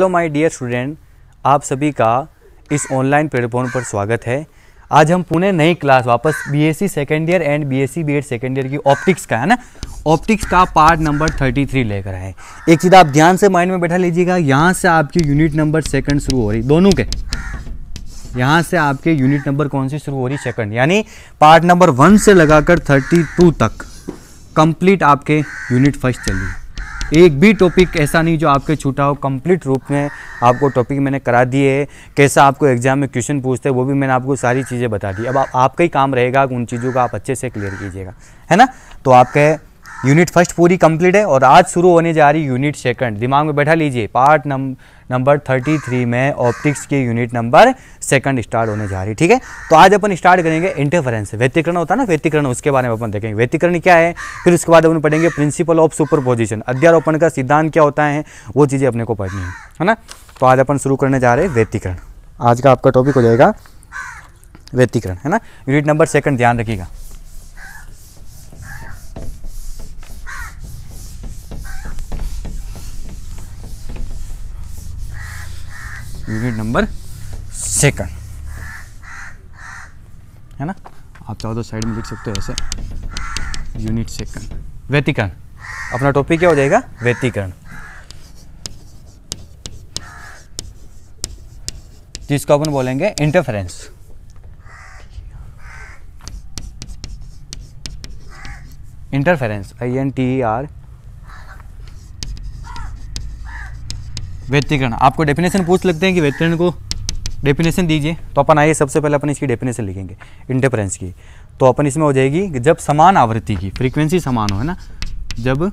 Hello my dear student आप सभी का इस ऑनलाइन प्लेटफॉर्म पर स्वागत है आज हम पुणे नई क्लास वापस BSc second year and BSc BEd second year की ऑप्टिक्स का है ना ऑप्टिक्स का पार्ट नंबर 33 लेकर आए एक चीज़ आप ध्यान से माइंड में बैठा लीजिएगा यहाँ से आपकी यूनिट नंबर सेकंड शुरू हो रही दोनों के यहाँ से आपके यूनिट नंबर कौन सी शुरू हो रही सेकंड यानी पार्ट नंबर वन से लगाकर थर्टी तक कंप्लीट आपके यूनिट फर्स्ट चल रही एक भी टॉपिक ऐसा नहीं जो आपके छूटा हो कंप्लीट रूप में आपको टॉपिक मैंने करा दिए है कैसा आपको एग्जाम में क्वेश्चन पूछते हैं वो भी मैंने आपको सारी चीज़ें बता दी अब आप, आपका ही काम रहेगा उन चीज़ों का आप अच्छे से क्लियर कीजिएगा है ना तो आपके यूनिट फर्स्ट पूरी कंप्लीट है और आज शुरू होने जा रही यूनिट सेकंड दिमाग में बैठा लीजिए पार्ट नंबर नंबर 33 में ऑप्टिक्स की यूनिट नंबर सेकंड स्टार्ट होने जा रही है ठीक है तो आज अपन स्टार्ट करेंगे इंटरफेरेंस व्यतिकरण होता है ना व्यतिकरण उसके बारे में अपन देखेंगे व्यतिकरण क्या है फिर उसके बाद अपन पढ़ेंगे प्रिंसिपल ऑफ सुपरपोजिशन अध्यारोपण का सिद्धांत क्या होता है वो चीज़ें अपने को पढ़नी है है ना तो आज अपन शुरू करने जा रहे हैं व्यतिकरण आज का आपका टॉपिक हो जाएगा व्यतिकरण है ना यूनिट नंबर सेकंड ध्यान रखिएगा यूनिट नंबर सेकंड है ना आप चाहो तो साइड में लिख सकते हो ऐसे यूनिट सेकंड व्यतीकरण अपना टॉपिक क्या हो जाएगा व्यतीकरण जिसको अपन बोलेंगे interference interference I N T R व्यक्तिकरण आपको डेफिनेशन पूछ लगते हैं कि व्यक्तिकरण को डेफिनेशन दीजिए तो अपन आइए सबसे पहले अपन इसकी डेफिनेशन लिखेंगे इंटरफरेंस की तो अपन इसमें हो जाएगी कि जब समान आवृत्ति की फ्रीक्वेंसी समान हो है ना जब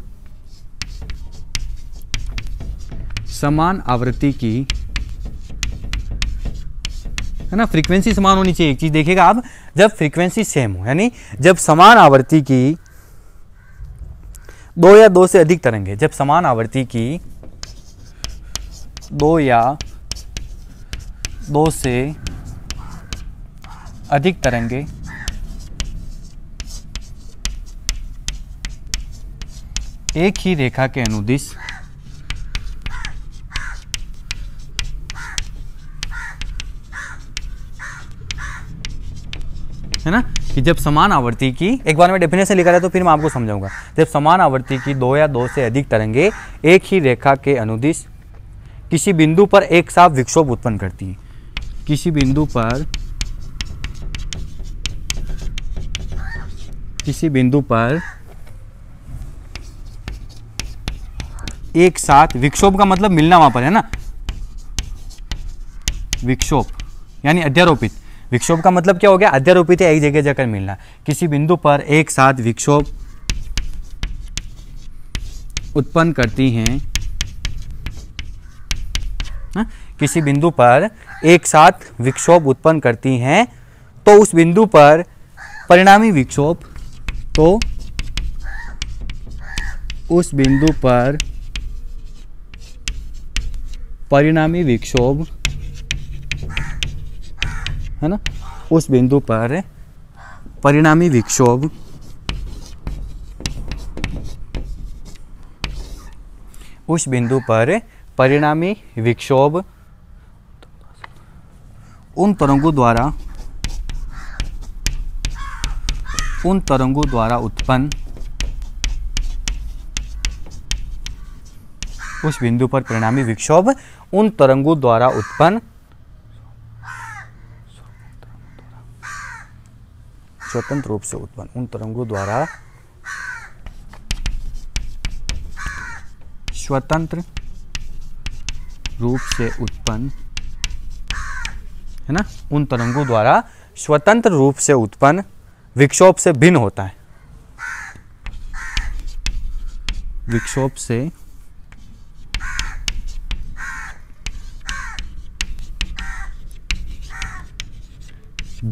समान आवृत्ति की है ना फ्रीक्वेंसी समान होनी चाहिए एक चीज देखिएगा आप जब फ्रीक्वेंसी सेम हो यानी जब समान आवृत्ति की दो या दो से अधिक तरंगे जब समान आवृत्ति की दो या दो से अधिक तरंगे एक ही रेखा के अनुदिश है ना कि जब समान आवर्ती की एक बार मैं डेफिनेशन लिखा रहा तो फिर मैं आपको समझाऊंगा जब समान आवर्ती की दो या दो से अधिक तरंगे एक ही रेखा के अनुदिश किसी बिंदु पर एक साथ विक्षोभ उत्पन्न करती हैं किसी बिंदु पर किसी बिंदु पर एक साथ विक्षोभ का मतलब मिलना वहां पर है ना विक्षोभ यानी अध्यारोपित विक्षोभ का मतलब क्या हो गया अध्यारोपित है एक जगह जाकर मिलना किसी बिंदु पर एक साथ विक्षोभ उत्पन्न करती हैं ना? किसी बिंदु पर एक साथ विक्षोभ उत्पन्न करती हैं तो उस बिंदु पर परिणामी विक्षोभ तो उस बिंदु पर परिणामी विक्षोभ है ना उस बिंदु पर परिणामी विक्षोभ उस बिंदु पर परिणामी विक्षोभ उन तरंगों द्वारा उन तरंगों द्वारा उत्पन्न उस बिंदु पर परिणामी विक्षोभ उन तरंगों द्वारा उत्पन्न स्वतंत्र रूप से उत्पन्न उन तरंगों द्वारा स्वतंत्र रूप से उत्पन्न है ना उन तरंगों द्वारा स्वतंत्र रूप से उत्पन्न विक्षोभ से भिन्न होता है विक्षोभ से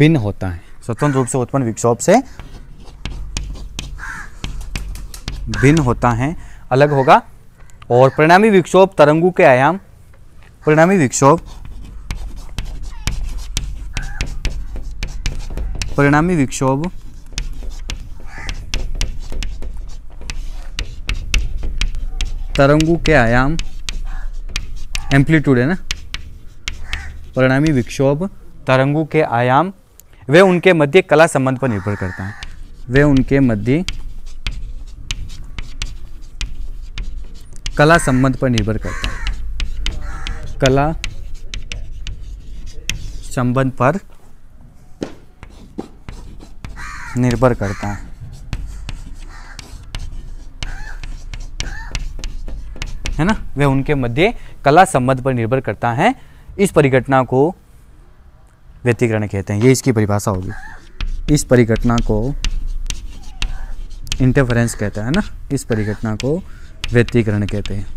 भिन्न होता है स्वतंत्र रूप से उत्पन्न विक्षोभ से भिन्न होता है अलग होगा और परिणामी विक्षोभ तरंगों के आयाम परिणामी विक्षोभ परिणामी विक्षोभ तरंगों के आयाम एम्पलीट्यूड है ना परिणामी विक्षोभ तरंगों के आयाम वे उनके मध्य कला संबंध पर निर्भर करता है वे उनके मध्य कला संबंध पर निर्भर करता है कला संबंध पर निर्भर करता है है ना वह उनके मध्य कला संबंध पर निर्भर करता है इस परिघटना को व्यतिकरण कहते हैं ये इसकी परिभाषा होगी इस परिघटना को इंटरफेरेंस कहता है ना इस परिघटना को व्यतिकरण कहते हैं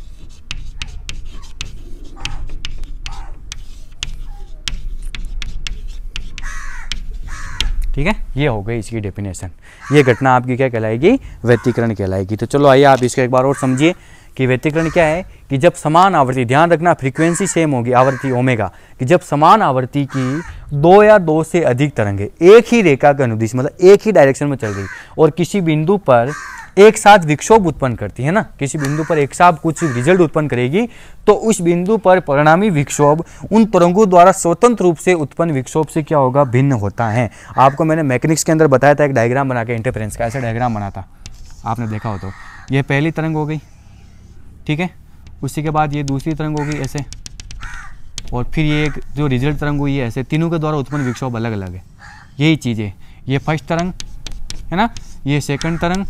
ठीक है ये हो गई इसकी डेफिनेशन ये घटना आपकी क्या कहलाएगी व्यतिकरण कहलाएगी तो चलो आइए आप इसको एक बार और समझिए कि व्यतिकरण क्या है कि जब समान आवृत्ति ध्यान रखना फ्रीक्वेंसी सेम होगी आवृत्ति ओमेगा कि जब समान आवृत्ति की दो या दो से अधिक तरंगे एक ही रेखा के अनुदिश मतलब एक ही डायरेक्शन में चल रही और किसी बिंदु पर एक साथ विक्षोभ उत्पन्न करती है ना किसी बिंदु पर एक साथ कुछ रिजल्ट उत्पन्न करेगी तो उस बिंदु पर परिणामी विक्षोभ उन तरंगों द्वारा स्वतंत्र रूप से उत्पन्न विक्षोभ से क्या होगा भिन्न होता है आपको मैंने मैकेनिक्स के अंदर बताया था एक डायग्राम बना के इंटरफेरेंस का ऐसा डायग्राम बना था आपने देखा हो तो यह पहली तरंग हो गई ठीक है उसी के बाद ये दूसरी तरंग हो गई ऐसे और फिर ये एक जो रिजल्ट तरंग हुई है ऐसे तीनों के द्वारा उत्पन्न विक्षोभ अलग अलग है यही चीज़ें ये फर्स्ट तरंग है ना ये सेकंड तरंग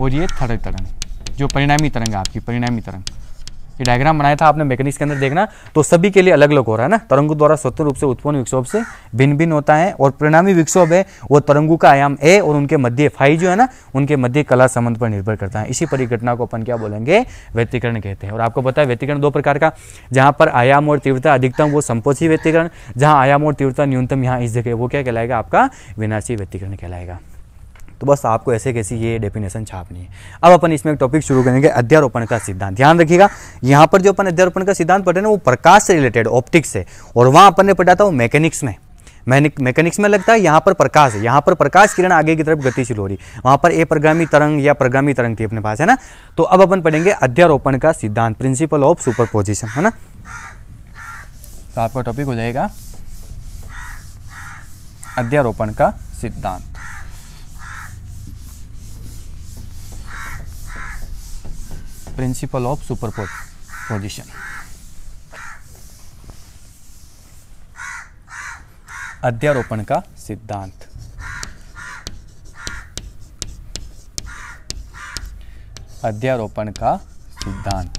और ये थर्ड तरंग जो परिणामी तरंग है आपकी परिणामी तरंग ये डायग्राम बनाया था आपने मैकेनिक्स के अंदर देखना तो सभी के लिए अलग अलग हो रहा है ना तरंगों द्वारा स्वतंत्र रूप से उत्पन्न विक्षोभ से भिन्न भिन्न होता है और परिणामी विक्षोभ है वो तरंगों का आयाम ए और उनके मध्य फाई जो है ना उनके मध्य कला संबंध पर निर्भर करता है इसी परिघटना को अपन क्या बोलेंगे व्यक्तिकरण कहते हैं और आपको पता है व्यक्तिकरण दो प्रकार का जहाँ पर आयाम और तीव्रता अधिकतम वो संपोषी व्यक्तिकरण जहाँ आयाम और तीव्रता न्यूनतम यहाँ इस जगह वो क्या कहलाएगा आपका विनाशी व्यक्तिकरण कहलाएगा तो बस आपको ऐसे कैसी ये डेफिनेशन छापनी है अब अपन इसमें एक टॉपिक शुरू करेंगे अध्यारोपण का सिद्धांत ध्यान रखिएगा यहाँ पर जो अपन अध्यारोपण का सिद्धांत पढ़े ना वो प्रकाश से रिलेटेड ऑप्टिक्स है और वहाँ अपन ने पढ़ा था वो मैकेनिक्स में मैकेनिक्स में लगता है यहाँ पर प्रकाश है यहाँ पर प्रकाश किरण आगे की तरफ गतिशील हो रही वहाँ पर ए प्रगामी तरंग या प्रगामी तरंग थी अपने पास है ना तो अब अपन पढ़ेंगे अध्यारोपण का सिद्धांत प्रिंसिपल ऑफ सुपर पोजिशन है ना तो आपका टॉपिक हो जाएगा अध्यारोपण का सिद्धांत principle of superposition. अध्यारोपण का सिद्धांत अध्यारोपण का सिद्धांत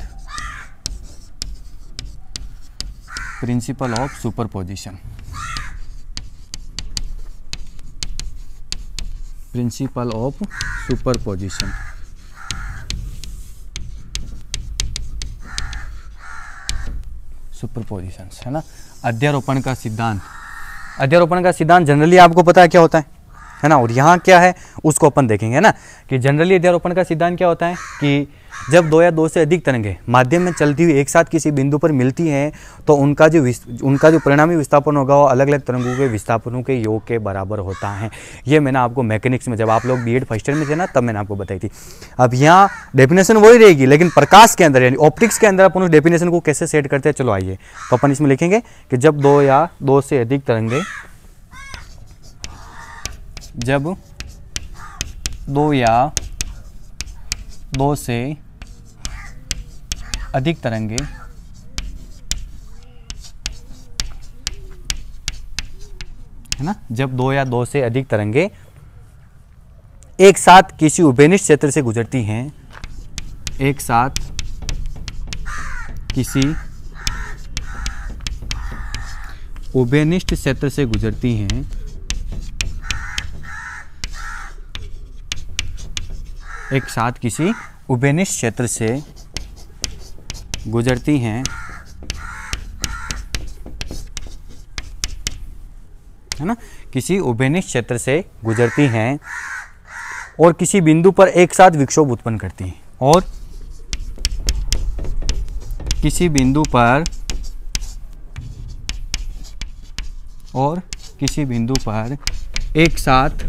principle of superposition principle of superposition superpositions है ना अध्यारोपण का सिद्धांत अध्यारोपण का सिद्धांत जनरली आपको पता है क्या होता है है ना और यहाँ क्या है उसको अपन देखेंगे है ना कि जनरली अध्यारोपण का सिद्धांत क्या होता है कि जब दो या दो से अधिक तरंगें माध्यम में चलती हुई एक साथ किसी बिंदु पर मिलती हैं तो उनका जो उनका जो परिणामी विस्थापन होगा वो अलग अलग तरंगों के विस्थापनों के योग के बराबर होता है ये मैंने आपको मैकेनिक्स में जब आप लोग बी फर्स्ट ईयर में थे ना तब मैंने आपको बताई थी अब यहाँ डेफिनेशन वही रहेगी लेकिन प्रकाश के अंदर यानी ऑप्टिक्स के अंदर अपन उस डेफिनेशन को कैसे सेट करते हैं चलो आइए तो अपन इसमें लिखेंगे कि जब दो या दो से अधिक तरंगें जब दो या दो से अधिक तरंगे है ना जब दो या दो से अधिक तरंगे एक साथ किसी उभयनिष्ठ क्षेत्र से गुजरती हैं एक साथ किसी उभयनिष्ठ क्षेत्र से गुजरती हैं एक साथ किसी उबेनिश क्षेत्र से गुजरती हैं है ना किसी उभयनिष्ठ क्षेत्र से गुजरती हैं और किसी बिंदु पर एक साथ विक्षोभ उत्पन्न करती हैं और किसी बिंदु पर और किसी बिंदु पर एक साथ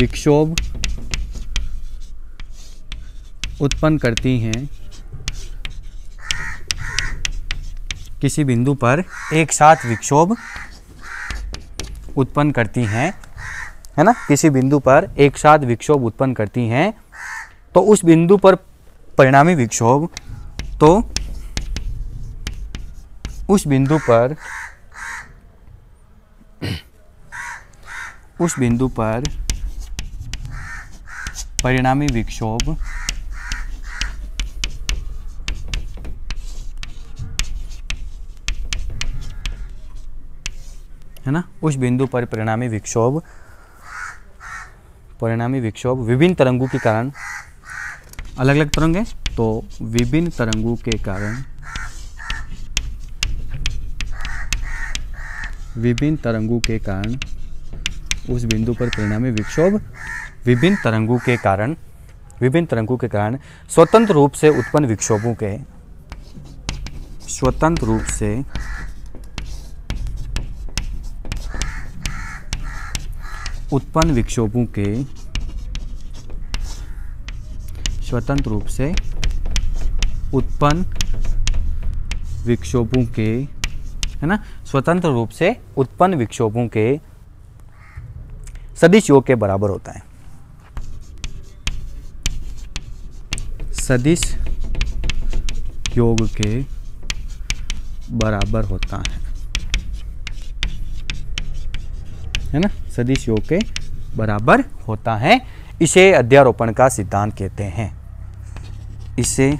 विक्षोभ उत्पन्न करती हैं किसी बिंदु पर एक साथ विक्षोभ उत्पन्न करती हैं है ना किसी बिंदु पर एक साथ विक्षोभ उत्पन्न करती हैं तो उस बिंदु पर परिणामी विक्षोभ तो उस बिंदु पर उस बिंदु पर परिणामी विक्षोभ है ना उस बिंदु पर परिणामी विक्षोभ परिणामी विक्षोभ विभिन्न तरंगों के कारण अलग अलग तरंग है तो विभिन्न तरंगों के कारण विभिन्न तरंगों के कारण उस बिंदु पर परिणामी विक्षोभ विभिन्न तरंगों के कारण विभिन्न तरंगों के कारण स्वतंत्र रूप से उत्पन्न विक्षोभों के स्वतंत्र रूप से उत्पन्न विक्षोभों के स्वतंत्र रूप से उत्पन्न विक्षोभों के है ना स्वतंत्र रूप से उत्पन्न विक्षोभों के सदिश योग के बराबर होता है सदिश योग के बराबर होता है है ना सदिश योग के बराबर होता है इसे अध्यारोपण का सिद्धांत कहते हैं इसे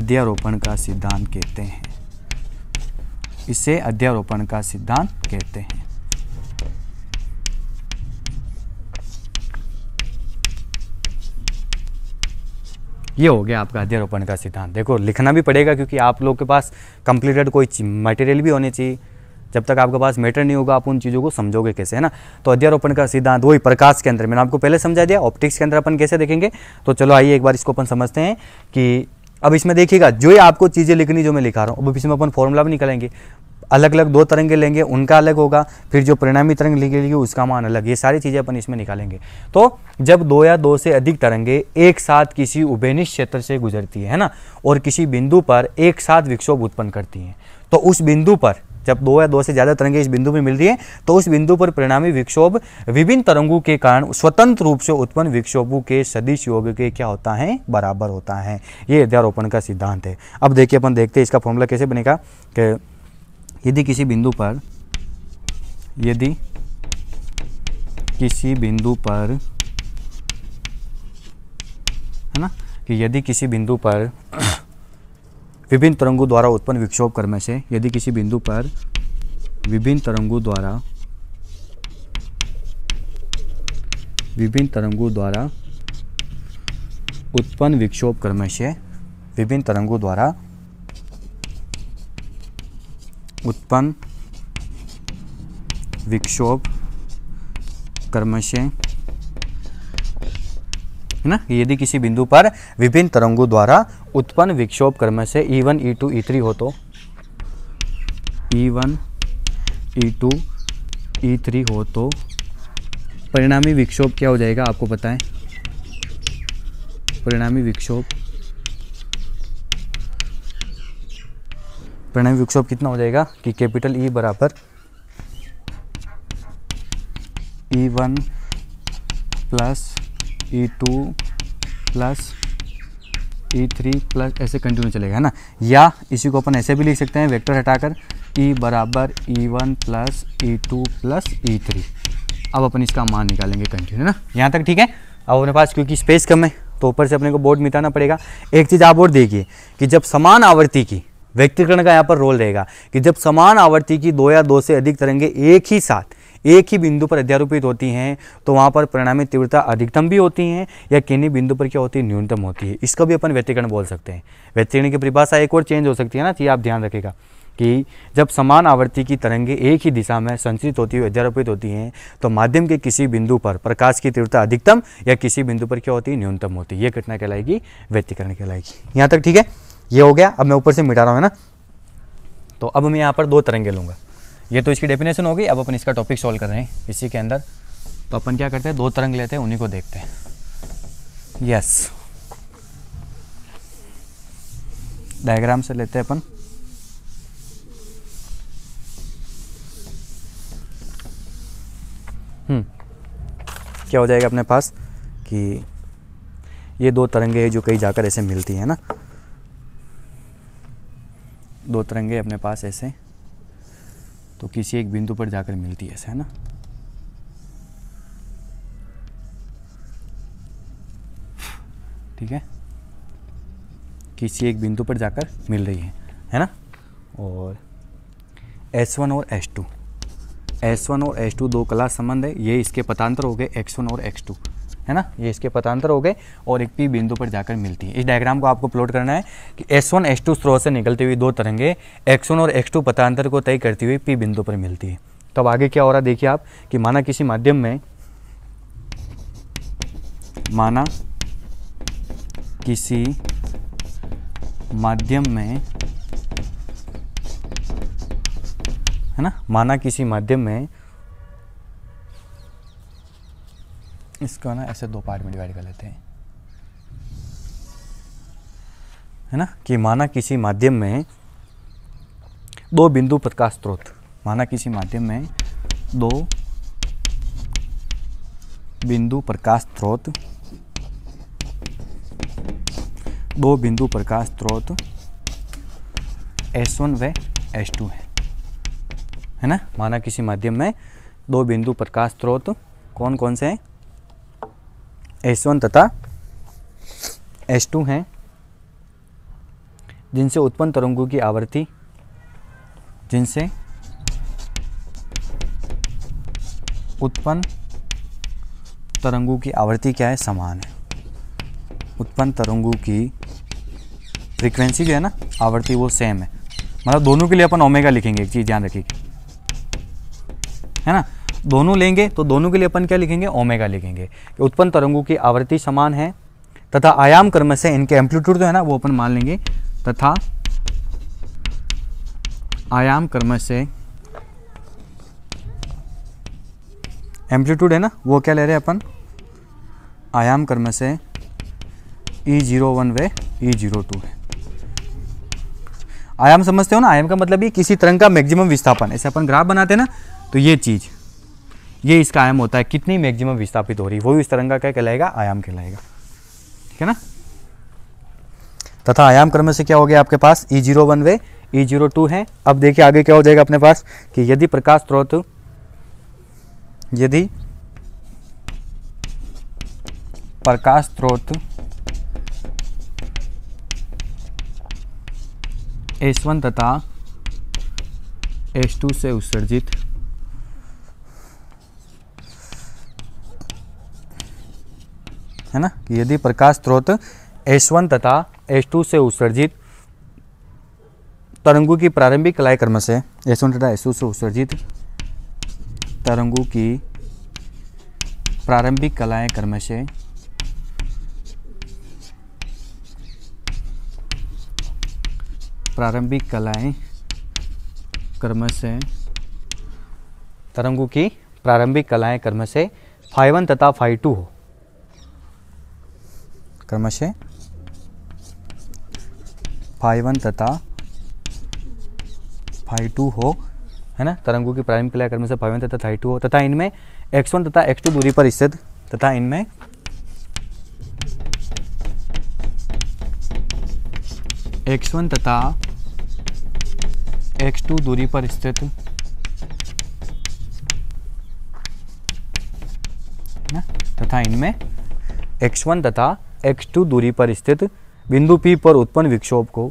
अध्यारोपण का सिद्धांत कहते हैं इसे अध्यारोपण का सिद्धांत कहते हैं ये हो गया आपका अध्यारोपण का सिद्धांत देखो लिखना भी पड़ेगा क्योंकि आप लोग के पास कंप्लीटेड कोई मटेरियल भी होने चाहिए जब तक आपके पास मैटर नहीं होगा आप उन चीज़ों को समझोगे कैसे है ना तो अध्यारोपण का सिद्धांत वही प्रकाश के अंदर मैंने आपको पहले समझा दिया ऑप्टिक्स के अंदर अपन कैसे देखेंगे तो चलो आइए एक बार इसको अपन समझते हैं कि अब इसमें देखिएगा जो ही आपको चीज़ें लिखनी जो मैं लिखा रहा हूँ अब इसमें अपन फॉर्मूला भी निकालेंगे अलग अलग दो तरंगे लेंगे उनका अलग होगा फिर जो परिणामी तरंग निकलेगी उसका मान अलग ये सारी चीज़ें अपन इसमें निकालेंगे तो जब दो या दो से अधिक तरंगे एक साथ किसी उभेनिश क्षेत्र से गुजरती है ना और किसी बिंदु पर एक साथ विक्षोभ उत्पन्न करती हैं तो उस बिंदु पर जब दो या दो से ज़्यादा तरंगे इस बिंदु में मिल रही है तो उस बिंदु पर परिणामी विक्षोभ विभिन्न तरंगों के कारण स्वतंत्र रूप से उत्पन्न विक्षोभों के सदिश योग के क्या होता है बराबर होता है ये अध्यारोपण का सिद्धांत है अब देखिए अपन देखते हैं इसका फॉर्मूला कैसे बनेगा कि यदि किसी बिंदु पर यदि किसी बिंदु पर है ना कि यदि किसी बिंदु पर विभिन्न तरंगों द्वारा उत्पन्न विक्षोभ कर्म से यदि किसी बिंदु पर विभिन्न तरंगों द्वारा विभिन्न तरंगों द्वारा उत्पन्न विक्षोभ कर्म से विभिन्न तरंगों द्वारा उत्पन्न विक्षोभ कर्मशय है ना यदि किसी बिंदु पर विभिन्न तरंगों द्वारा उत्पन्न विक्षोभ कर्म से E one E two E three हो तो E one E two E three हो तो परिणामी विक्षोभ क्या हो जाएगा आपको बताएं परिणामी विक्षोभ प्रणय विक्षोभ कितना हो जाएगा कि कैपिटल ई e बराबर E one plus E two plus E three plus ऐसे कंटिन्यू चलेगा है ना या इसी को अपन ऐसे भी लिख सकते हैं वेक्टर हटाकर ई e बराबर E one plus E two plus E three अब अपन इसका मान निकालेंगे कंटिन्यू है ना यहाँ तक ठीक है अब अपने पास क्योंकि स्पेस कम है तो ऊपर से अपने को बोर्ड मिटाना पड़ेगा एक चीज़ आप और देखिए कि जब समान आवृत्ति की व्यक्तिकरण का यहाँ पर रोल रहेगा कि जब समान आवर्ती की दो या दो से अधिक तरंगे एक ही साथ एक ही बिंदु पर अध्यारोपित होती हैं तो वहाँ पर परिणामी तीव्रता अधिकतम भी होती हैं या किन्हीं बिंदु पर क्या होती है न्यूनतम होती है इसका भी अपन व्यक्तिकरण बोल सकते हैं व्यक्तिकरण की परिभाषा एक और चेंज हो सकती है ना तो ये आप ध्यान रखेगा कि जब समान आवृत्ति की तरंगे एक ही दिशा में संचरित होती हुई अध्यारोपित होती हैं तो माध्यम के किसी बिंदु पर प्रकाश की तीव्रता अधिकतम या किसी बिंदु पर क्या होती है न्यूनतम होती है ये घटना कहलाएगी व्यक्तिकरण कहलाएगी यहाँ तक ठीक है ये हो गया अब मैं ऊपर से मिटा रहा हूँ है ना तो अब मैं यहाँ पर दो तरंगे लूँगा ये तो इसकी डेफिनेशन होगी अब अपन इसका टॉपिक सॉल्व कर रहे हैं इसी के अंदर तो अपन क्या करते हैं दो तरंग लेते हैं उन्हीं को देखते हैं यस डायग्राम से लेते हैं अपन हम्म। क्या हो जाएगा अपने पास कि ये दो तरंगे जो कहीं जाकर ऐसे मिलती है ना दो तिरंगे अपने पास ऐसे तो किसी एक बिंदु पर जाकर मिलती है ऐसा है ना ठीक है किसी एक बिंदु पर जाकर मिल रही है है ना और S1 और S2 S1 और S2 दो कला संबंध है ये इसके पतांतर हो गए X1 और X2 है ना ये इसके पतांतर हो गए और एक पी बिंदु पर जाकर मिलती है इस डायग्राम को आपको प्लॉट करना है कि एस वन एस टू स्रोत से निकलती हुई दो तरंगे एक्स वन और एक्स टू पतांतर को तय करती हुई पी बिंदु पर मिलती है तब तो आगे क्या हो रहा है देखिए आप कि माना किसी माध्यम में माना किसी माध्यम में है ना माना किसी माध्यम में इसको ना ऐसे दो पार्ट में डिवाइड कर लेते हैं है ना कि माना किसी माध्यम में दो बिंदु प्रकाश स्रोत माना किसी माध्यम में दो बिंदु प्रकाश स्रोत दो बिंदु प्रकाश स्रोत S1 व S2 है है ना माना किसी माध्यम में दो बिंदु प्रकाश स्रोत कौन कौन से हैं एस वन तथा एस टू हैं जिनसे उत्पन्न तरंगों की आवृत्ति जिनसे उत्पन्न तरंगों की आवृत्ति क्या है समान है उत्पन्न तरंगों की फ्रीक्वेंसी जो है ना आवृत्ति वो सेम है मतलब दोनों के लिए अपन ओमेगा लिखेंगे एक चीज़ ध्यान रखिए है ना दोनों लेंगे तो दोनों के लिए अपन क्या लिखेंगे ओमेगा लिखेंगे उत्पन्न तरंगों की आवृत्ति समान है तथा आयाम क्रम से इनके एम्पलीट्यूड जो है ना वो अपन मान लेंगे तथा आयाम क्रम से एम्पलीट्यूड है ना वो क्या ले रहे हैं अपन आयाम क्रम से ई जीरो वन वे ई जीरो टू है आयाम समझते हो ना आयाम का मतलब ये किसी तरंग का मैक्सिमम विस्थापन ऐसे अपन ग्राफ बनाते हैं ना तो ये चीज़ ये इसका आयाम होता है कितनी मैक्सिमम विस्थापित हो रही है वो भी इस तरंगा क्या कहलाएगा आयाम कहलाएगा ठीक है ना तथा आयाम क्रम से क्या हो गया आपके पास ई जीरो वन वे ई जीरो टू है अब देखिए आगे क्या हो जाएगा अपने पास कि यदि प्रकाश स्रोत यदि प्रकाश स्रोत एस वन तथा एस टू से उत्सर्जित है ना कि यदि प्रकाश स्रोत एस वन तथा एस टू से उत्सर्जित तरंगों की प्रारंभिक लय कर्म से वन तथा एस टू से उत्सर्जित तरंगों की प्रारंभिक कलाएं कर्म से प्रारंभिक कलाएं कर्म से तरंगों की प्रारंभिक कलाएं कर्म से फाइव वन तथा फाइव टू हो क्रमशः फाई वन तथा फाई टू हो है ना तरंगों की प्रारंभ क्रिया क्रम फाइव वन तथा फाइव टू हो तथा इनमें एक्स वन तथा एक्स टू दूरी पर स्थित तथा इनमें एक्स वन तथा एक्स टू दूरी पर स्थित तथा इनमें एक्स वन तथा x2 दूरी पर स्थित बिंदु P पर उत्पन्न विक्षोभ को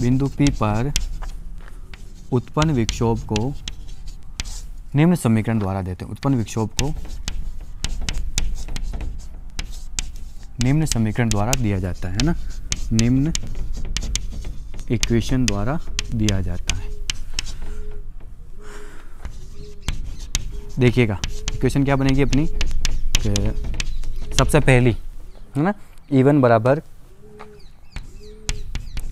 बिंदु P पर उत्पन्न विक्षोभ को निम्न समीकरण द्वारा देते हैं उत्पन्न विक्षोभ को निम्न समीकरण द्वारा दिया जाता है ना निम्न इक्वेशन द्वारा दिया जाता है देखिएगा इक्वेशन क्या बनेगी अपनी सबसे पहली है ना ई e वन बराबर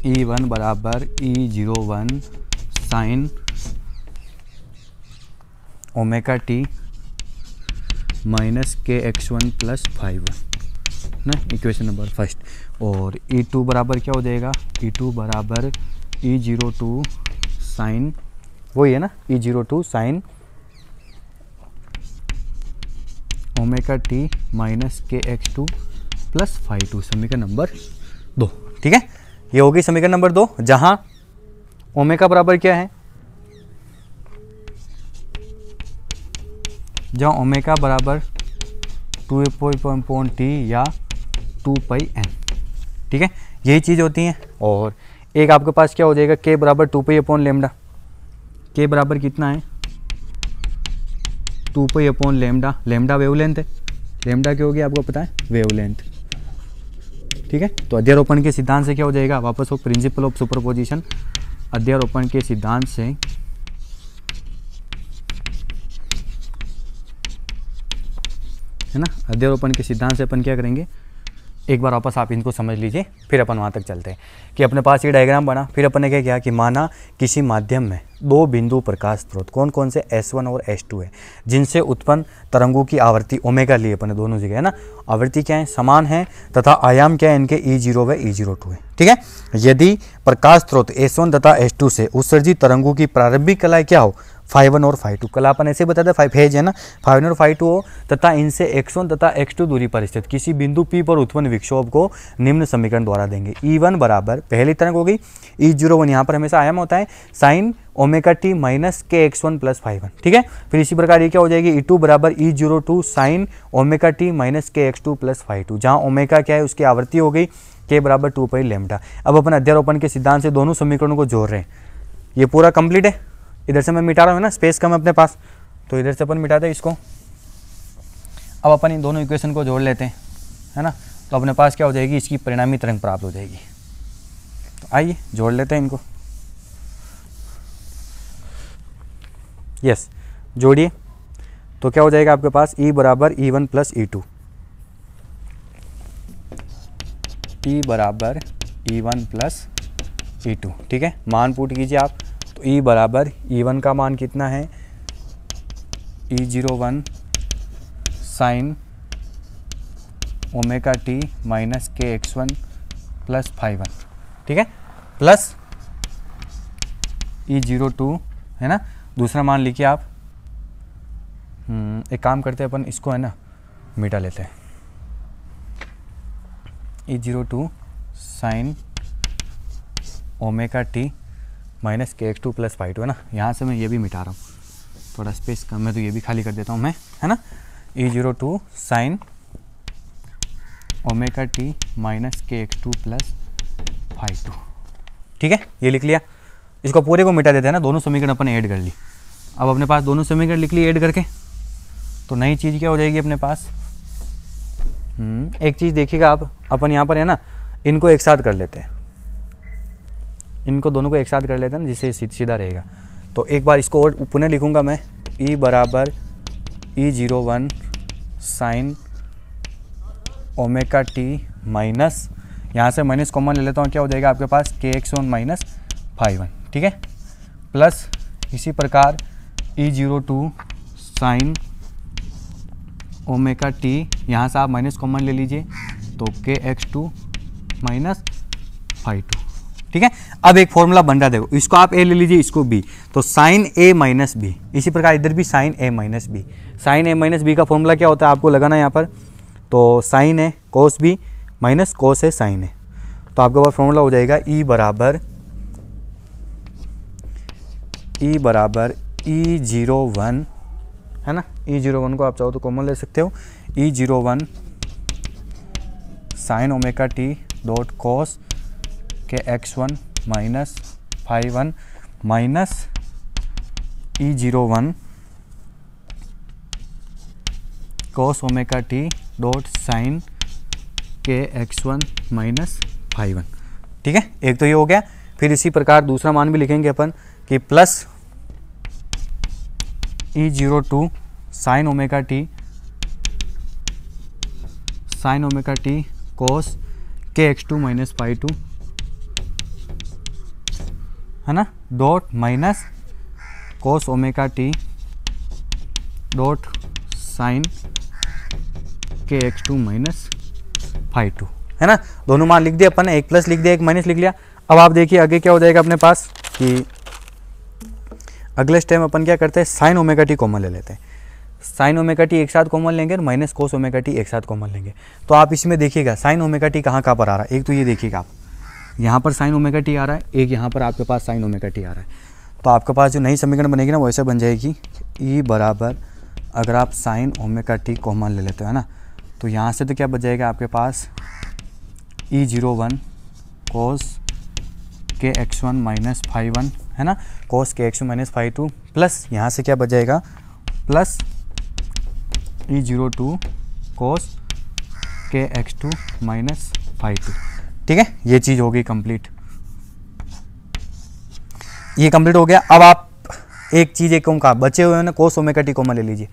ई e वन बराबर E zero one sine omega T minus K x one plus phi ना इक्वेशन नंबर फर्स्ट और ई e टू बराबर क्या हो जाएगा ई टू बराबर ई जीरो टू साइन वही है ना E zero two sine omega T minus K x two plus phi two समीकरण नंबर दो ठीक है ये होगी समीकरण नंबर दो जहां ओमेगा बराबर क्या है जहां ओमेगा बराबर टू ए पॉइंट टी या टू पाई एन ठीक है यही चीज़ होती है और एक आपके पास क्या हो जाएगा के बराबर टू पाई अपॉन लेमडा के बराबर कितना है two pi upon lambda lambda wavelength है लेमडा क्या हो गया आपको पता है वेव लेंथ ठीक है तो अध्यारोपण के सिद्धांत से क्या हो जाएगा वापस हो प्रिंसिपल ऑफ सुपरपोजिशन अध्यारोपण के सिद्धांत से है ना अध्यारोपण के सिद्धांत से अपन क्या करेंगे एक बार वापस आप इनको समझ लीजिए फिर अपन वहाँ तक चलते हैं कि अपने पास ये डायग्राम बना फिर अपन ने क्या किया कि माना किसी माध्यम में दो बिंदु प्रकाश स्रोत कौन कौन से S1 और S2 है जिनसे उत्पन्न तरंगों की आवृत्ति ओमेगा लिए अपने दोनों जगह है ना आवृत्ति क्या है समान है तथा आयाम क्या है इनके ई e जीरो व ई जीरो टू है ठीक है यदि प्रकाश स्रोत एस तथा एस से उत्सर्जित तरंगों की प्रारंभिक कलाएँ क्या हो फाइव वन और फाइव टू कल अपन ऐसे बताया था फाइव फेज है ना फाइव वन और फाइव टू हो तथा इनसे एक्स वन तथा एक्स टू दूरी पर स्थित किसी बिंदु पी पर उत्पन्न विक्षोभ को निम्न समीकरण द्वारा देंगे ई e वन बराबर पहली तरह हो गई ई e जीरो वन यहाँ पर हमेशा आयाम होता है sine omega T minus K x one plus phi one ठीक है फिर इसी प्रकार ये क्या हो जाएगी ई e टू बराबर E zero two sine omega T minus K x two plus phi two जहाँ ओमेगा क्या है उसकी आवृत्ति हो गई के बराबर टू पाई लेमटा अब अपन अध्यारोपण के सिद्धांत से दोनों समीकरणों को जोड़ रहे हैं ये पूरा कंप्लीट है इधर से मैं मिटा रहा हूँ ना स्पेस कम अपने पास तो इधर से अपन मिटाते हैं इसको अब अपन इन दोनों इक्वेशन को जोड़ लेते हैं है ना तो अपने पास क्या हो जाएगी इसकी परिणामी तरंग प्राप्त हो जाएगी तो आइए जोड़ लेते हैं इनको यस जोड़िए तो क्या हो जाएगा आपके पास ई e बराबर E one plus E two E बराबर E one plus E two ठीक है मान पुट कीजिए आप तो E बराबर ई e वन का मान कितना है E zero one sine omega T minus K x one plus phi one ठीक है प्लस ई जीरो टू है ना दूसरा मान लिखिए आप हम्म, एक काम करते हैं अपन इसको है ना मिटा लेते हैं E zero two sine omega T minus K x two plus Y two है ना यहाँ से मैं ये भी मिटा रहा हूँ थोड़ा स्पेस कम है तो ये भी खाली कर देता हूँ मैं है ना A zero two sine omega T minus K x two plus Y two ठीक है ये लिख लिया इसको पूरे को मिटा देते हैं ना दोनों समीकरण अपन ऐड कर ली अब अपने पास दोनों समीकरण लिख लिए ऐड करके तो नई चीज़ क्या हो जाएगी अपने पास हम्म, एक चीज़ देखिएगा आप अपन यहाँ पर है ना इनको एक साथ कर लेते हैं इनको दोनों को एक साथ कर लेते हैं जिससे सीधा रहेगा तो एक बार इसको और पुनः लिखूँगा मैं ई e बराबर E zero one sine omega T minus यहाँ से माइनस कॉमन ले लेता हूँ क्या हो जाएगा आपके पास K x one minus five one ठीक है प्लस इसी प्रकार E zero two sine omega T यहाँ से आप माइनस कॉमन ले लीजिए तो K x two minus five two ठीक है अब एक फॉर्मूला बन रहा देखो इसको आप ए ले लीजिए इसको बी तो साइन ए माइनस बी इसी प्रकार इधर भी sine A minus B sine A minus B का फॉर्मूला क्या होता है आपको लगाना यहाँ पर तो sine A cos B minus cos है साइन है तो आपके पास फॉर्मूला हो जाएगा ई e बराबर ई e बराबर ई जीरो वन है ना ई जीरो वन को आप चाहो तो कॉमन ले सकते हो E zero one sine omega T dot cos के x one minus five one minus E zero one cos omega T dot sine के x one minus five one ठीक है एक तो ये हो गया फिर इसी प्रकार दूसरा मान भी लिखेंगे अपन कि plus E zero two sine omega T sine omega T cos K x two minus five two है ना dot minus cos omega T dot sine के x two minus five two है ना दोनों मान लिख दिए अपन ने एक प्लस लिख दिया एक माइनस लिख लिया अब आप देखिए आगे क्या हो जाएगा अपने पास कि अगले स्टेप अपन क्या करते हैं साइन ओमेगा टी कॉमन ले लेते हैं साइन ओमेगा टी एक साथ कॉमन लेंगे और माइनस कोस ओमेगा टी एक साथ कॉमन लेंगे तो आप इसमें देखिएगा साइन ओमेगा टी कहाँ कहाँ पर आ रहा है एक तो ये देखिएगा आप यहाँ पर साइन ओमेगा टी आ रहा है एक यहाँ पर आपके पास साइन ओमेगा टी आ रहा है तो आपके पास जो नई समीकरण बनेगी ना वैसे बन जाएगी ई e बराबर अगर आप साइन ओमेगा टी कॉमन ले लेते हो है ना तो यहाँ से तो क्या बच जाएगा आपके पास E e zero one cos के x one minus five one है ना कोस के x one minus five two plus यहाँ से क्या बच जाएगा plus E e zero two cos के x two minus five two ठीक है ये चीज़ होगी कंप्लीट ये कंप्लीट हो गया अब आप एक चीज़ एक कहा बचे हुए ना कोस ओमेगा टी कोमा ले लीजिए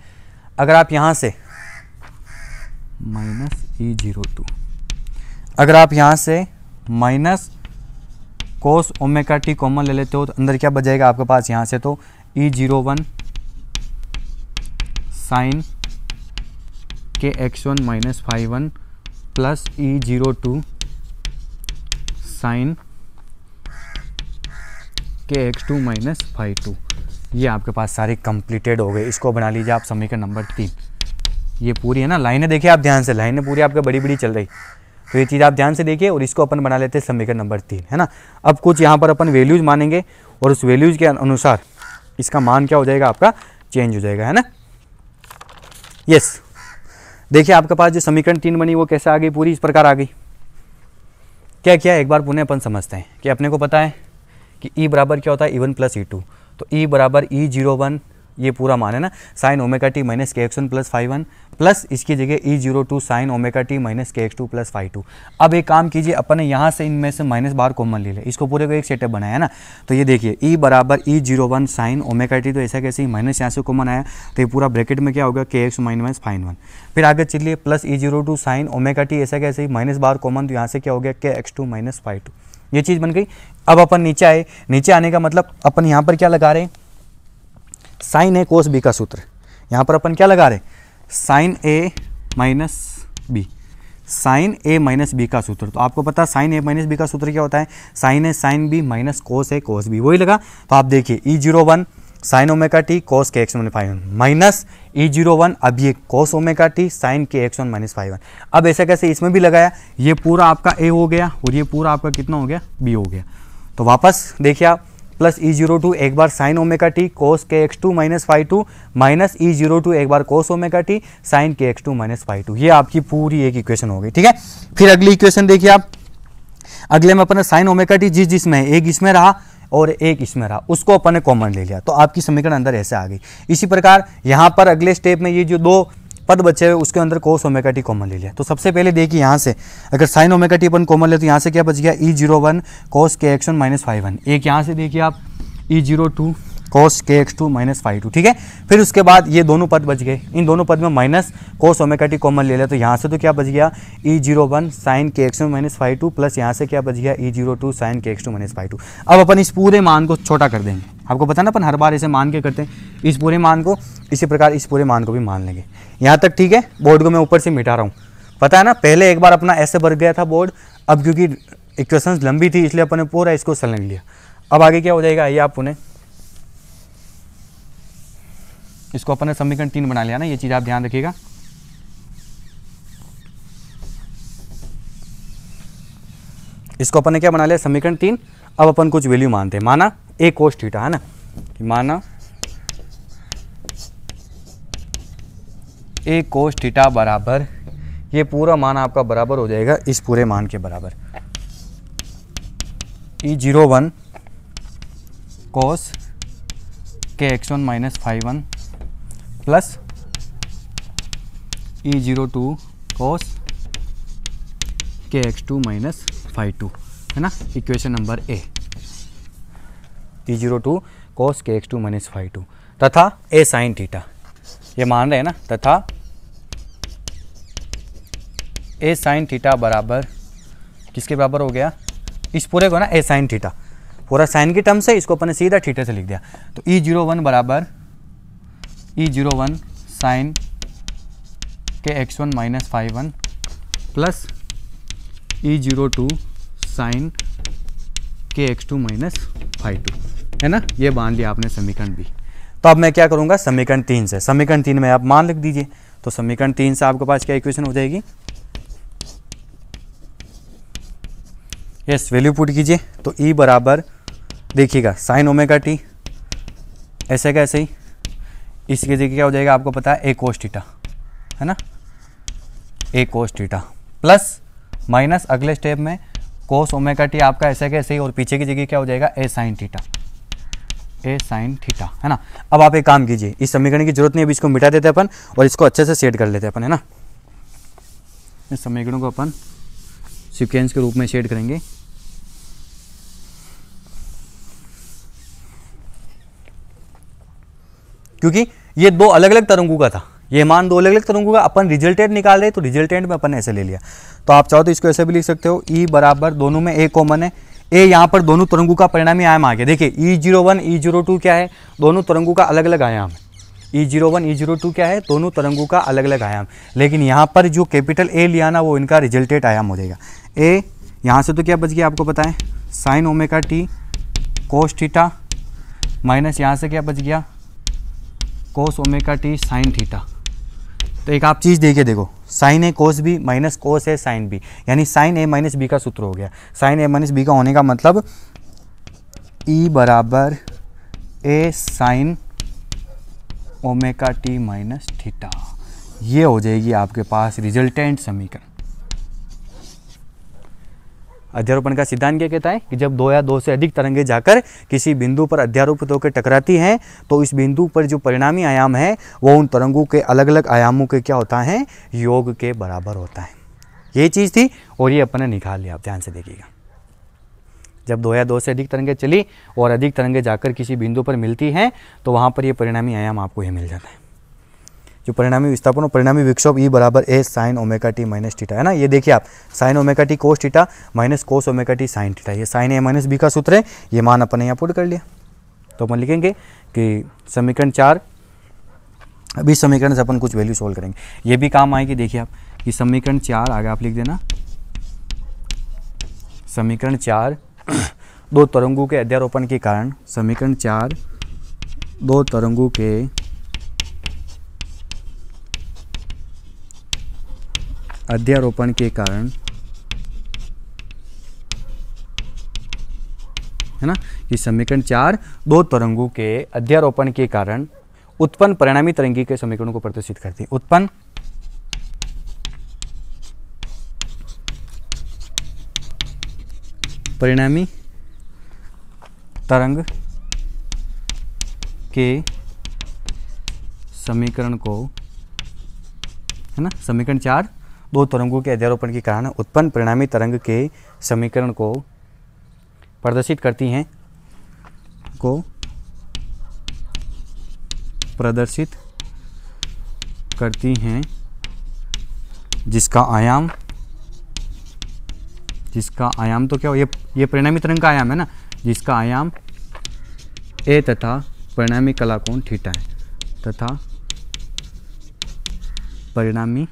अगर आप यहाँ से माइनस ई जीरो टू अगर आप यहाँ से minus cos omega T common ले लेते हो तो अंदर क्या बचेगा आपके पास यहाँ से तो ई जीरो वन साइन के x one minus five one plus E zero two sine के x two minus five two ये आपके पास सारे कंप्लीटेड हो गए इसको बना लीजिए आप समीकरण नंबर तीन ये पूरी है ना लाइनें देखिए आप ध्यान से लाइनें पूरी आपके बड़ी बड़ी चल रही तो ये चीज़ आप ध्यान से देखिए और इसको अपन बना लेते हैं समीकरण नंबर तीन है ना अब कुछ यहाँ पर अपन वैल्यूज मानेंगे और उस वैल्यूज के अनुसार इसका मान क्या हो जाएगा आपका चेंज हो जाएगा है ना यस देखिए आपके पास जो समीकरण तीन बनी वो कैसे आ गई पूरी इस प्रकार आ गई क्या क्या एक बार पुनः अपन समझते हैं कि अपने को पता है कि ई e बराबर क्या होता है E one plus E two तो ई e बराबर ई जीरो वन ये पूरा मान है ना sine omega T minus K x one plus phi one plus इसकी जगह E zero two sine omega T minus K x two plus phi two अब एक काम कीजिए अपन ने यहाँ से इनमें से माइनस बार कॉमन ले लिया इसको पूरे को एक सेटअप बनाया ना तो ये देखिए ई e बराबर E zero one sine omega T तो ऐसा कैसे ही माइनस यहाँ से कॉमन आया तो ये पूरा ब्रैकेट में क्या होगा के एक्स माइनस फाइन वन फिर आगे चलिए plus E zero two sine omega T ऐसा कैसे ही माइनस बार कॉमन तो यहाँ से क्या हो गया K x two minus five two ये चीज़ बन गई अब अपन नीचे आए नीचे आने का मतलब अपन यहाँ पर क्या लगा रहे हैं साइन ए कोस बी का सूत्र यहाँ पर अपन क्या लगा रहे sine A minus B sine A minus B का सूत्र तो आपको पता साइन ए माइनस बी का सूत्र क्या होता है sine A sine B minus cos A cos B वही लगा तो आप देखिए E zero one sine omega T cos के x one phi one minus E zero one अब ये कोस ओमेगा टी साइन के x one minus five one अब ऐसा कैसे इसमें भी लगाया ये पूरा आपका ए हो गया और ये पूरा आपका कितना हो गया बी हो गया तो वापस देखिए आप plus E e zero two एक बार साइन ओमेगा टी कोस के x two minus five two minus E zero two एक बार कोस ओमेगा टी साइन के x two minus five two ये आपकी पूरी एक इक्वेशन हो गई ठीक है फिर अगली इक्वेशन देखिए आप अगले में अपने साइन ओमेगा टी जिस जिसमें एक इसमें रहा और एक इसमें रहा उसको अपन ने कॉमन ले लिया तो आपकी समीकरण अंदर ऐसे आ गई इसी प्रकार यहां पर अगले स्टेप में ये जो दो पद बचे हुए उसके अंदर कोस ओमेगा टी कॉमन ले लिया तो सबसे पहले देखिए यहाँ से अगर साइन ओमेगा टी अपन कॉमन ले तो यहाँ से क्या बच गया ई जीरो वन कोस के x one minus five one एक यहाँ से देखिए आप ई जीरो टू कोस के x two minus five two ठीक है फिर उसके बाद ये दोनों पद बच गए इन दोनों पद में minus cos omega t common ले लिया तो यहाँ से तो क्या बच गया ई जीरो वन साइन के x one minus five two plus यहाँ से क्या बच गया ई जीरो टू साइन के x two minus five two अब अपन इस पूरे मान को छोटा कर देंगे आपको पता ना अपन हर बार इसे मान के करते हैं इस पूरे मान को इसी प्रकार इस पूरे मान को भी मान लेंगे यहाँ तक ठीक है बोर्ड को मैं ऊपर से मिटा रहा हूँ पता है ना पहले एक बार अपना ऐसे भर गया था बोर्ड अब क्योंकि इक्वेशंस लंबी थी इसलिए अपन ने पूरा इसको सलंग लिया अब आगे क्या हो जाएगा आइए आप उन्हें इसको अपन ने समीकरण तीन बना लिया ना ये चीज़ आप ध्यान रखिएगा इसको अपन ने क्या बना लिया समीकरण तीन अब अपन कुछ वैल्यू मानते हैं माना ए कोस थीटा है ना माना ए कोस थीटा बराबर ये पूरा मान आपका बराबर हो जाएगा इस पूरे मान के बराबर ई जीरो वन कोस के x one minus five one plus E zero two cos के x two minus five two है ना equation number A t zero two cos के x two minus five two तथा A sine theta ये मान रहे हैं ना तथा ए साइन थीटा बराबर किसके बराबर हो गया इस पूरे को ना ए साइन थीटा पूरा साइन की टर्म से इसको अपने सीधा थीटा से लिख दिया तो ई जीरो वन बराबर ई जीरो वन साइन के x one minus five one plus E zero two sine के x two minus five two है ना ये मान लिया आपने समीकरण बी तो अब मैं क्या करूँगा समीकरण तीन से समीकरण तीन में आप मान लिख दीजिए तो समीकरण तीन से आपके पास क्या इक्वेशन हो जाएगी यस वैल्यू पुट कीजिए तो ई e बराबर देखिएगा साइन ओमेगा टी ऐसे कैसे ही इसके देखिए क्या हो जाएगा आपको पता है ए कोस्टिटा है ना ए कोस्टिटा प्लस माइनस अगले स्टेप में कोस ओमेगा टी आपका ऐसा के ऐसे ही और पीछे की जगह क्या हो जाएगा A sine theta A sine theta है ना अब आप एक काम कीजिए इस समीकरण की जरूरत नहीं अभी इसको मिटा देते अपन और इसको अच्छे से सेट कर लेते अपन है ना इस समीकरण को अपन सिक्वेंस के रूप में सेट करेंगे क्योंकि ये दो अलग अलग तरंगों का था ये मान दो अलग अलग तरंगों का अपन रिजल्टेंट निकाल रहे तो रिजल्टेंट में अपन ऐसे ले लिया तो आप चाहो तो इसको ऐसे भी लिख सकते हो ई e बराबर दोनों में ए कॉमन है ए यहाँ पर दोनों तरंगों का परिणामी आयाम आ गया देखिए E zero one E zero two क्या है दोनों तरंगों का अलग अलग आयाम है E zero one E zero two क्या है दोनों तरंगों का अलग अलग आयाम लेकिन यहाँ पर जो कैपिटल ए लिया ना वो इनका रिजल्टेड आयाम हो जाएगा ए यहाँ से तो क्या बच गया आपको पता है sine omega T cos theta minus यहाँ से क्या बच गया cos omega T sine theta तो एक आप चीज़ देखिए देखो sine A cos B minus cos A sine B यानी साइन ए माइनस बी का सूत्र हो गया साइन ए माइनस बी का होने का मतलब ई e बराबर A sine omega T minus theta ये हो जाएगी आपके पास रिजल्टेंट समीकरण अध्यारोपण का सिद्धांत क्या कहता है कि जब दो या दो से अधिक तरंगे जाकर किसी बिंदु पर अध्यारोपित होकर टकराती हैं तो इस बिंदु पर जो परिणामी आयाम है वो उन तरंगों के अलग अलग आयामों के क्या होता है योग के बराबर होता है ये चीज़ थी और ये अपने निकाल लिया आप ध्यान से देखिएगा जब दो या दो से अधिक तरंगे चली और अधिक तरंगे जाकर किसी बिंदु पर मिलती हैं तो वहाँ पर ये परिणामी आयाम आपको ये मिल जाता है जो परिणामी विस्थापन और परिणामी विक्षोभ ई e बराबर A sine omega T minus theta है ना ये देखिए आप sine omega T cos theta minus cos omega T sine theta ये साइन ए माइनस बी का सूत्र है ये मान अपन ने यहाँ पुट कर लिया तो अपन लिखेंगे कि समीकरण चार अभी समीकरण से अपन कुछ वैल्यू सोल्व करेंगे ये भी काम आएगी देखिए आप कि समीकरण चार आगे आप लिख देना समीकरण चार दो तरंगों के अध्यारोपण के कारण समीकरण चार दो तरंगों के अध्यारोपण के कारण है ना ये समीकरण चार दो तरंगों के अध्यारोपण के कारण उत्पन्न परिणामी तरंगी के समीकरणों को प्रदर्शित करती है उत्पन्न परिणामी तरंग के समीकरण को है ना समीकरण चार दो तरंगों के अध्यारोपण के कारण उत्पन्न परिणामी तरंग के समीकरण को प्रदर्शित करती हैं को प्रदर्शित करती हैं जिसका आयाम जिसका आयाम तो क्या हो ये ये परिणामी तरंग का आयाम है ना जिसका आयाम ए तथा परिणामी कलाकोण थीटा है तथा परिणामी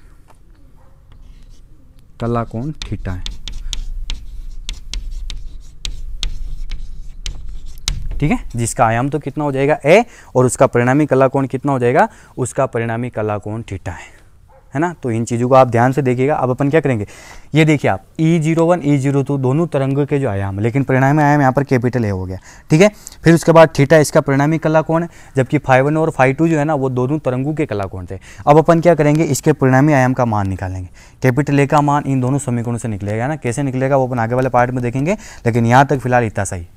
कला कोण थीटा है ठीक है जिसका आयाम तो कितना हो जाएगा ए और उसका परिणामी कला कोण कितना हो जाएगा उसका परिणामी कला कोण थीटा है है ना तो इन चीज़ों को आप ध्यान से देखिएगा अब अपन क्या करेंगे ये देखिए आप E zero one E zero two दोनों तरंग के जो आयाम लेकिन परिणाम आयाम यहाँ पर कैपिटल ए हो गया ठीक है फिर उसके बाद थीटा इसका परिणामी कला कौन है जबकि फाइव वन और फाइव टू जो है ना वो दोनों तरंगों के कला कौन थे अब अपन क्या करेंगे इसके परिणामी आयाम का मान निकालेंगे कैपिटल ए का मान इन दोनों समीकरणों से निकलेगा ना कैसे निकलेगा वो अपन आगे वाले पार्ट में देखेंगे लेकिन यहाँ तक फिलहाल इतना सही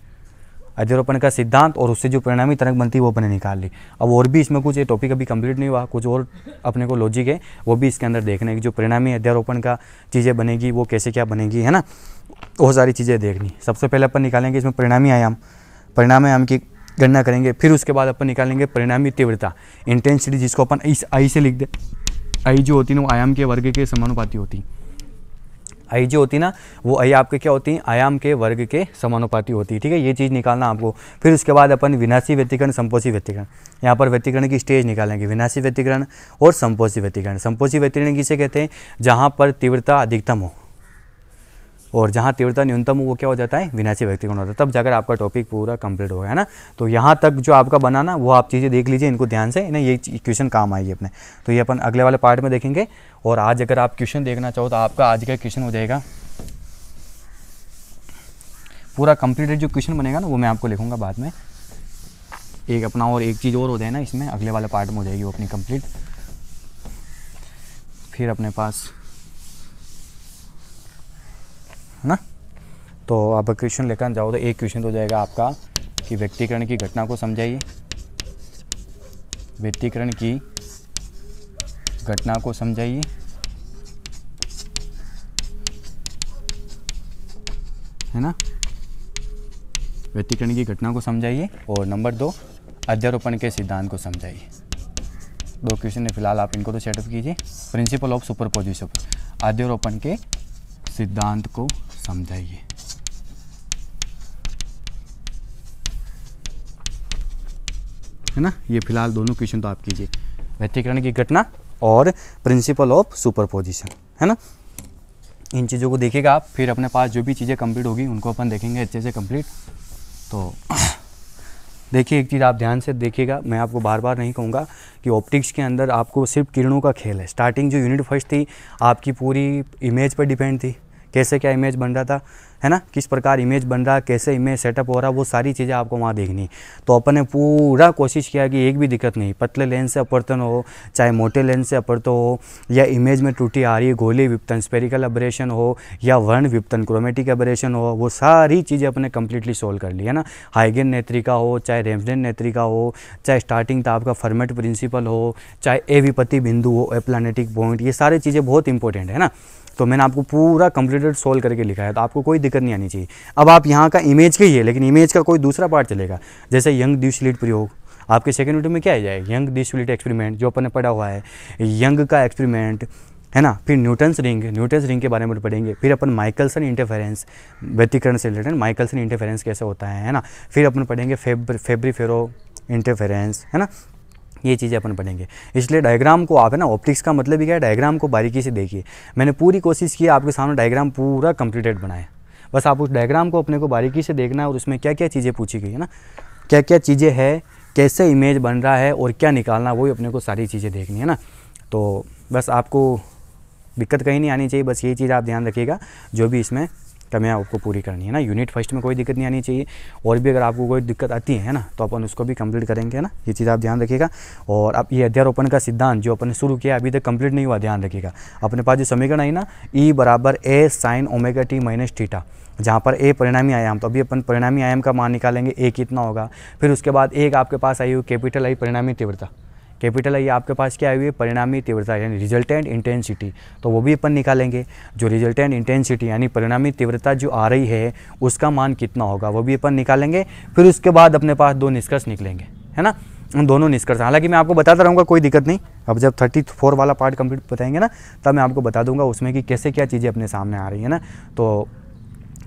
अध्यारोपण का सिद्धांत और उससे जो परिणामी तरंग बनती है वो अपने निकाल ली अब और भी इसमें कुछ ये टॉपिक अभी कंप्लीट नहीं हुआ कुछ और अपने को लॉजिक है वो भी इसके अंदर देखने की जो परिणामी अध्यारोपण का चीज़ें बनेगी वो कैसे क्या बनेगी है ना वो सारी चीज़ें देखनी सबसे पहले अपन निकालेंगे इसमें परिणामी आयाम परिणाम आयाम की गणना करेंगे फिर उसके बाद अपन निकालेंगे परिणामी तीव्रता इंटेंसिटी जिसको अपन इस आई से लिख दें आई जो होती है वो आयाम के वर्ग के समानुपाती होती है आई जो होती ना वो आई आपके क्या होती है आयाम के वर्ग के समानुपाती होती है ठीक है ये चीज़ निकालना आपको फिर उसके बाद अपन विनाशी व्यतिकरण संपोषी व्यतिकरण यहाँ पर व्यतिकरण की स्टेज निकालेंगे विनाशी व्यतिकरण और संपोषी व्यतिकरण संपोषी व्यतिकरण किसे कहते हैं जहाँ पर तीव्रता अधिकतम हो और जहाँ तीव्रता न्यूनतम हो वो क्या हो जाता है विनाशी व्यक्तिकोण होता है तब जाकर आपका टॉपिक पूरा कंप्लीट होगा है ना तो यहाँ तक जो आपका बना ना वो आप चीज़ें देख लीजिए इनको ध्यान से ना ये क्वेश्चन काम आएगी अपने तो ये अपन अगले वाले पार्ट में देखेंगे और आज अगर आप क्वेश्चन देखना चाहो तो आपका आज का क्वेश्चन हो जाएगा पूरा कंप्लीटेड जो क्वेश्चन बनेगा ना वो मैं आपको लिखूंगा बाद में एक अपना और एक चीज़ और हो जाए ना इसमें अगले वाले पार्ट में हो जाएगी वो अपनी कंप्लीट फिर अपने पास है ना तो आप क्वेश्चन लेकर जाओ तो एक क्वेश्चन तो जाएगा आपका कि व्यक्तिकरण की घटना को समझाइए व्यक्तिकरण की घटना को समझाइए है ना व्यक्तिकरण की घटना को समझाइए और नंबर दो अध्यारोपण के सिद्धांत को समझाइए दो क्वेश्चन है फिलहाल आप इनको तो सेटअप कीजिए प्रिंसिपल ऑफ सुपर पोजिशन अध्यारोपण के सिद्धांत को समझाइए है ना ये फिलहाल दोनों क्वेश्चन तो आप कीजिए व्यक्तिकरण की घटना और प्रिंसिपल ऑफ सुपरपोजिशन है ना इन चीज़ों को देखिएगा आप फिर अपने पास जो भी चीज़ें कंप्लीट होगी उनको अपन देखेंगे अच्छे से कंप्लीट तो देखिए एक चीज़ आप ध्यान से देखिएगा मैं आपको बार बार नहीं कहूँगा कि ऑप्टिक्स के अंदर आपको सिर्फ किरणों का खेल है स्टार्टिंग जो यूनिट फर्स्ट थी आपकी पूरी इमेज पर डिपेंड थी कैसे क्या इमेज बन रहा था है ना किस प्रकार इमेज बन रहा कैसे इमेज सेटअप हो रहा वो सारी चीज़ें आपको वहाँ देखनी तो अपन ने पूरा कोशिश किया कि एक भी दिक्कत नहीं पतले लेंस से अपर्तन तो हो चाहे मोटे लेंस से अपर्तन तो हो या इमेज में टूटी आ रही है गोली विपतन स्पेरिकल अब्रेशन हो या वर्ण विपतन क्रोमेटिक अब्रेशन हो वो सारी चीज़ें अपने कंप्लीटली सोल्व कर ली है ना हाइगेन नेत्रिका हो चाहे रेमडेन नेत्रिका हो चाहे स्टार्टिंग ताप तो आपका फर्मेट प्रिंसिपल हो चाहे एविपति बिंदु हो एप्लानेटिक पॉइंट ये सारी चीज़ें बहुत इंपॉर्टेंट है ना तो मैंने आपको पूरा कंप्लीटेड सोल्व करके लिखा है तो आपको कोई दिक्कत नहीं आनी चाहिए अब आप यहाँ का इमेज का ही है लेकिन इमेज का कोई दूसरा पार्ट चलेगा जैसे यंग ड्यूसलीट प्रयोग आपके सेकेंड यूनिट में क्या आ जाएगा यंग ड्यूसलीट एक्सपेरिमेंट जो अपन ने पढ़ा हुआ है यंग का एक्सपेरिमेंट है ना फिर न्यूटन्स रिंग न्यूटन्स रिंग के बारे में पढ़ेंगे फिर अपन माइकलसन इंटरफेरेंस व्यतीकरण से रिलेटेड माइकलसन इंटरफेरेंस कैसे होता है है ना फिर अपन पढ़ेंगे फेब्र फेब्री फेरो इंटरफेरेंस है ना ये चीज़ें अपन पढ़ेंगे इसलिए डायग्राम को आप है ना ऑप्टिक्स का मतलब ही क्या है डायग्राम को बारीकी से देखिए मैंने पूरी कोशिश की आपके सामने डायग्राम पूरा कंप्लीटेड बनाए बस आप उस डायग्राम को अपने को बारीकी से देखना है और उसमें क्या क्या चीज़ें पूछी गई है ना क्या क्या चीज़ें है कैसे इमेज बन रहा है और क्या निकालना वही अपने को सारी चीज़ें देखनी है ना तो बस आपको दिक्कत कहीं नहीं आनी चाहिए बस यही चीज़ आप ध्यान रखिएगा जो भी इसमें कमियाँ तो आपको पूरी करनी है ना यूनिट फर्स्ट में कोई दिक्कत नहीं आनी चाहिए और भी अगर आपको कोई दिक्कत आती है ना तो अपन उसको भी कंप्लीट करेंगे ना ये चीज़ आप ध्यान रखिएगा और अब ये अध्यारोपण का सिद्धांत जो अपन ने शुरू किया अभी तक कंप्लीट नहीं हुआ ध्यान रखिएगा अपने पास जो समीकरण आई ना ई e बराबर A sine omega T minus theta जहाँ पर ए परिणामी आयाम तो अभी अपन परिणामी आयाम का मान निकालेंगे ए कितना होगा फिर उसके बाद एक आपके पास आई हुई कैपिटल आई परिणामी तीव्रता कैपिटल आई आपके पास क्या आई हुई है परिणामी तीव्रता यानी रिजल्टेंट इंटेंसिटी तो वो भी अपन निकालेंगे जो रिजल्टेंट इंटेंसिटी यानी परिणामी तीव्रता जो आ रही है उसका मान कितना होगा वो भी अपन निकालेंगे फिर उसके बाद अपने पास दो निष्कर्ष निकलेंगे है ना उन दोनों निष्कर्ष हालांकि मैं आपको बताता रहूँगा कोई दिक्कत नहीं अब जब थर्टी फोर वाला पार्ट कंप्लीट बताएंगे ना तब मैं आपको बता दूंगा उसमें कि कैसे क्या चीज़ें अपने सामने आ रही है ना तो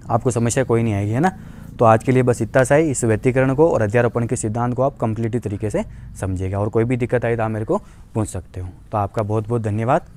आपको समस्या कोई नहीं आएगी है ना तो आज के लिए बस इतना सा ही इस व्यतीकरण को और अध्यारोपण के सिद्धांत को आप कंप्लीटली तरीके से समझेगा और कोई भी दिक्कत आई तो आप मेरे को पूछ सकते हो तो आपका बहुत बहुत धन्यवाद